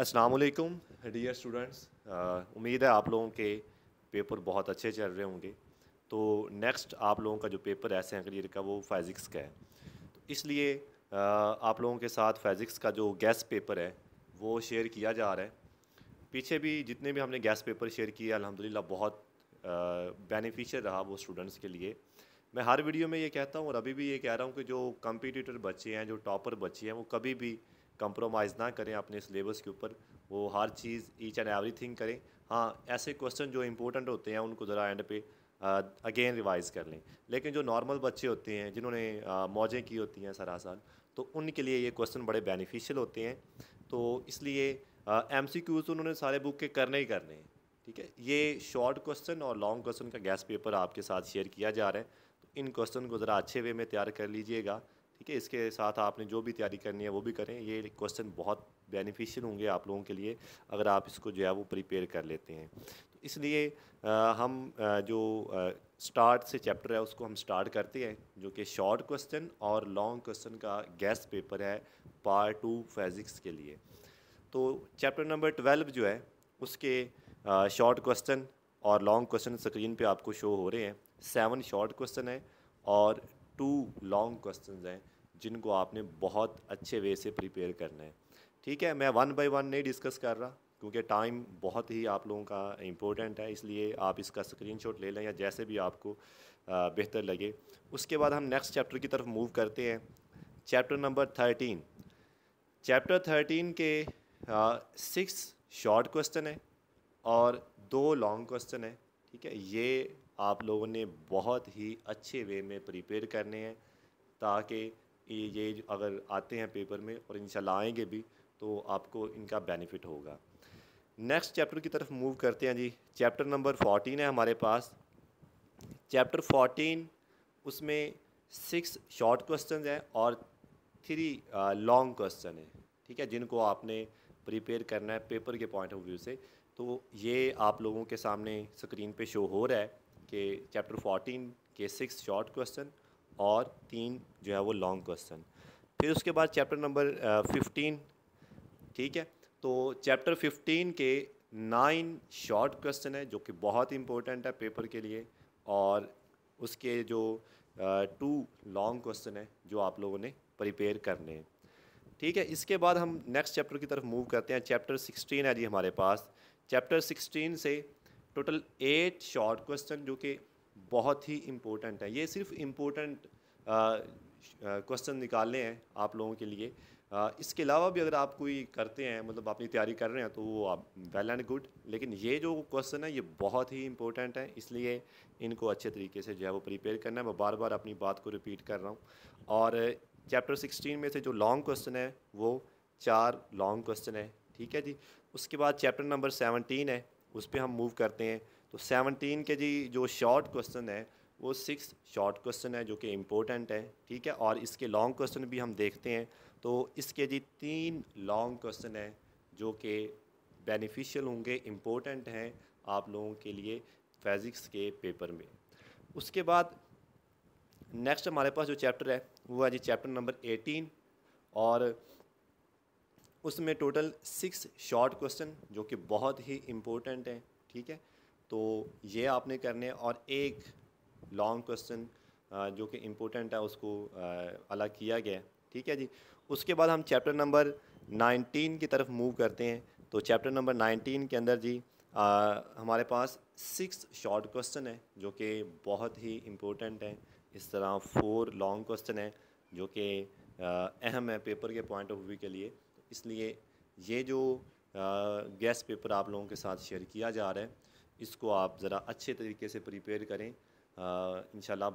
असलकम dear students उम्मीद है आप लोगों के पेपर बहुत अच्छे चल रहे होंगे तो नेक्स्ट आप लोगों का जो पेपर ऐसे हैं क्लियर का वो फ़िज़िक्स का है तो इसलिए uh, आप लोगों के साथ फ़िज़िक्स का जो गैस पेपर है वो शेयर किया जा रहा है पीछे भी जितने भी हमने गैस पेपर शेयर किए अलहमदिल्ला बहुत बेनिफिशियल uh, रहा वो स्टूडेंट्स के लिए मैं हर वीडियो में ये कहता हूँ और अभी भी ये कह रहा हूँ कि जो कम्पिटिटर बच्चे हैं जो टॉपर बच्चे हैं वो कभी भी कंप्रोमाइज़ ना करें अपने सिलेबस के ऊपर वो हर चीज़ ईच एंड एवरी थिंग करें हाँ ऐसे क्वेश्चन जो इम्पोर्टेंट होते हैं उनको ज़रा एंड पे अगेन रिवाइज़ कर लें लेकिन जो नॉर्मल बच्चे होते हैं जिन्होंने मौजें की होती हैं साल तो उनके लिए ये क्वेश्चन बड़े बेनिफिशियल होते हैं तो इसलिए एम सी क्यूज़ उन्होंने सारे बुक के करने ही करने हैं ठीक है ये शॉर्ट क्वेश्चन और लॉन्ग क्वेश्चन का गैस पेपर आपके साथ शेयर किया जा रहा है तो इन क्वेश्चन को ज़रा अच्छे वे में तैयार कर लीजिएगा ठीक है इसके साथ आपने जो भी तैयारी करनी है वो भी करें ये क्वेश्चन बहुत बेनिफिशियल होंगे आप लोगों के लिए अगर आप इसको जो है वो प्रिपेयर कर लेते हैं तो इसलिए हम जो स्टार्ट से चैप्टर है उसको हम स्टार्ट करते हैं जो कि शॉर्ट क्वेश्चन और लॉन्ग क्वेश्चन का गैस पेपर है पार्ट टू फिज़िक्स के लिए तो चैप्टर नंबर ट्वेल्व जो है उसके शॉर्ट क्वेश्चन और लॉन्ग क्वेश्चन स्क्रीन पे आपको शो हो रहे हैं सेवन शॉर्ट क्वेश्चन है और टू लॉन्ग क्वेश्चन हैं जिनको आपने बहुत अच्छे वे से प्रिपेयर करना है ठीक है मैं वन बाय वन नहीं डिस्कस कर रहा क्योंकि टाइम बहुत ही आप लोगों का इम्पोर्टेंट है इसलिए आप इसका स्क्रीनशॉट ले लें या जैसे भी आपको बेहतर लगे उसके बाद हम नेक्स्ट चैप्टर की तरफ मूव करते हैं chapter number thirteen chapter thirteen के सिक्स शॉर्ट क्वेश्चन है और दो लॉन्ग क्वेश्चन है ठीक है ये आप लोगों ने बहुत ही अच्छे वे में प्रिपेयर करने हैं ताकि कि ये अगर आते हैं पेपर में और इन आएंगे भी तो आपको इनका बेनिफिट होगा नेक्स्ट चैप्टर की तरफ मूव करते हैं जी चैप्टर नंबर फोर्टीन है हमारे पास चैप्टर फोर्टीन उसमें सिक्स शॉर्ट क्वेश्चन हैं और थ्री लॉन्ग क्वेश्चन है ठीक है जिनको आपने प्रिपेयर करना है पेपर के पॉइंट ऑफ व्यू से तो ये आप लोगों के सामने स्क्रीन पे शो हो रहा है कि चैप्टर फोर्टीन के सिक्स शॉर्ट क्वेश्चन और तीन जो है वो लॉन्ग क्वेश्चन फिर उसके बाद चैप्टर नंबर फिफ्टीन ठीक है तो चैप्टर फिफ्टीन के नाइन शॉर्ट क्वेश्चन है जो कि बहुत इंपॉर्टेंट है पेपर के लिए और उसके जो टू लॉन्ग क्वेश्चन है जो आप लोगों ने प्रिपेयर करने हैं ठीक है इसके बाद हम नेक्स्ट चैप्टर की तरफ मूव करते हैं चैप्टर सिक्सटीन है जी हमारे पास चैप्टर सिक्सटीन से टोटल एट शॉर्ट क्वेश्चन जो कि बहुत ही इम्पोर्टेंट है ये सिर्फ इम्पोर्टेंट क्वेश्चन निकालने हैं आप लोगों के लिए आ, इसके अलावा भी अगर आप कोई करते हैं मतलब अपनी तैयारी कर रहे हैं तो वो आप वेल एंड गुड लेकिन ये जो क्वेश्चन है ये बहुत ही इंपॉर्टेंट है इसलिए इनको अच्छे तरीके से जो है वो प्रिपेयर करना है मैं बार बार अपनी बात को रिपीट कर रहा हूँ और चैप्टर सिक्सटीन में से जो लॉन्ग क्वेश्चन है वो चार लॉन्ग क्वेश्चन है ठीक है जी उसके बाद चैप्टर नंबर सेवनटीन है उस पर हम मूव करते हैं तो सेवनटीन के जी जो शॉर्ट क्वेश्चन है वो सिक्स शॉर्ट क्वेश्चन है जो कि इम्पोर्टेंट है ठीक है और इसके लॉन्ग क्वेश्चन भी हम देखते हैं तो इसके जी तीन लॉन्ग क्वेश्चन हैं जो कि बेनिफिशियल होंगे इम्पोर्टेंट हैं आप लोगों के लिए फिज़िक्स के पेपर में उसके बाद नेक्स्ट हमारे पास जो चैप्टर है वो है जी चैप्टर नंबर एटीन और उसमें टोटल सिक्स शॉर्ट क्वेश्चन जो कि बहुत ही इम्पोर्टेंट हैं ठीक है तो ये आपने करने और एक लॉन्ग क्वेश्चन जो कि इम्पोर्टेंट है उसको अलग किया गया है ठीक है जी उसके बाद हम चैप्टर नंबर 19 की तरफ मूव करते हैं तो चैप्टर नंबर 19 के अंदर जी आ, हमारे पास सिक्स शॉर्ट क्वेश्चन है जो कि बहुत ही इम्पोर्टेंट है इस तरह फोर लॉन्ग क्वेश्चन है जो कि अहम है पेपर के पॉइंट ऑफ व्यू के लिए इसलिए ये जो गेस्ट पेपर आप लोगों के साथ शेयर किया जा रहा है इसको आप ज़रा अच्छे तरीके से प्रिपेयर करें इन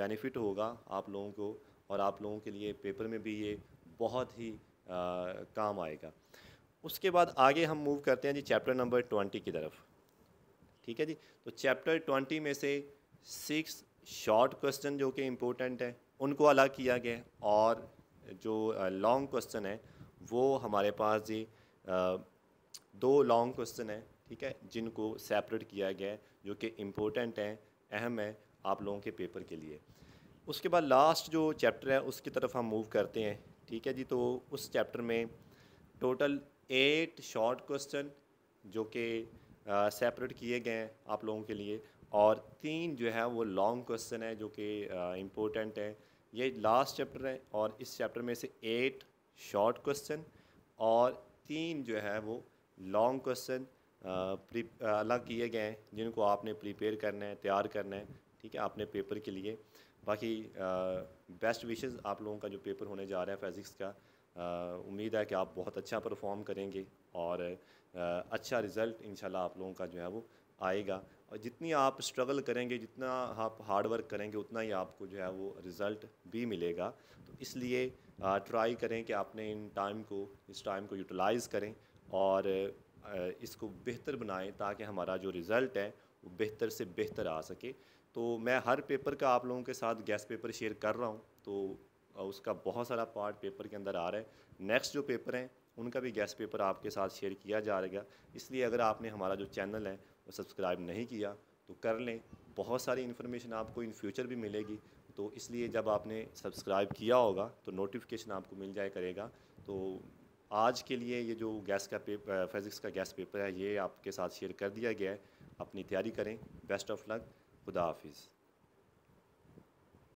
बेनिफिट होगा आप लोगों को और आप लोगों के लिए पेपर में भी ये बहुत ही आ, काम आएगा उसके बाद आगे हम मूव करते हैं जी चैप्टर नंबर ट्वेंटी की तरफ ठीक है जी तो चैप्टर ट्वेंटी में से सिक्स शॉर्ट क्वेश्चन जो कि इम्पोर्टेंट है उनको अलग किया गया और जो लॉन्ग क्वेश्चन है वो हमारे पास जी आ, दो लॉन्ग क्वेश्चन है ठीक है जिनको सेपरेट किया गया है जो कि इम्पोर्टेंट हैं अहम है आप लोगों के पेपर के लिए उसके बाद लास्ट जो चैप्टर है उसकी तरफ हम मूव करते हैं ठीक है जी तो उस चैप्टर में टोटल एट शॉर्ट क्वेश्चन जो कि सेपरेट किए गए हैं आप लोगों के लिए और तीन जो है वो लॉन्ग क्वेश्चन है जो कि इम्पोर्टेंट है ये लास्ट चैप्टर है और इस चैप्टर में से एट शॉर्ट क्वेश्चन और तीन जो है वो लॉन्ग क्वेश्चन अलग किए गए हैं जिनको आपने प्रिपेयर करना है तैयार करना है ठीक है आपने पेपर के लिए बाकी बेस्ट विशेज़ आप लोगों का जो पेपर होने जा रहा है फ़िज़िक्स का उम्मीद है कि आप बहुत अच्छा परफॉर्म करेंगे और आ, अच्छा रिज़ल्ट इन आप लोगों का जो है वो आएगा और जितनी आप स्ट्रगल करेंगे जितना आप हार्ड वर्क करेंगे उतना ही आपको जो है वो रिज़ल्ट भी मिलेगा तो इसलिए ट्राई करें कि आपने इन टाइम को इस टाइम को यूटिलाइज़ करें और इसको बेहतर बनाएं ताकि हमारा जो रिज़ल्ट है वो बेहतर से बेहतर आ सके तो मैं हर पेपर का आप लोगों के साथ गैस पेपर शेयर कर रहा हूँ तो उसका बहुत सारा पार्ट पेपर के अंदर आ रहा है नेक्स्ट जो पेपर हैं उनका भी गैस पेपर आपके साथ शेयर किया जाएगा इसलिए अगर आपने हमारा जो चैनल है वो सब्सक्राइब नहीं किया तो कर लें बहुत सारी इन्फॉर्मेशन आपको इन फ्यूचर भी मिलेगी तो इसलिए जब आपने सब्सक्राइब किया होगा तो नोटिफिकेशन आपको मिल जाए करेगा तो आज के लिए ये जो गैस का पेपर फिज़िक्स का गैस पेपर है ये आपके साथ शेयर कर दिया गया है अपनी तैयारी करें बेस्ट ऑफ लक खुदा हाफिज़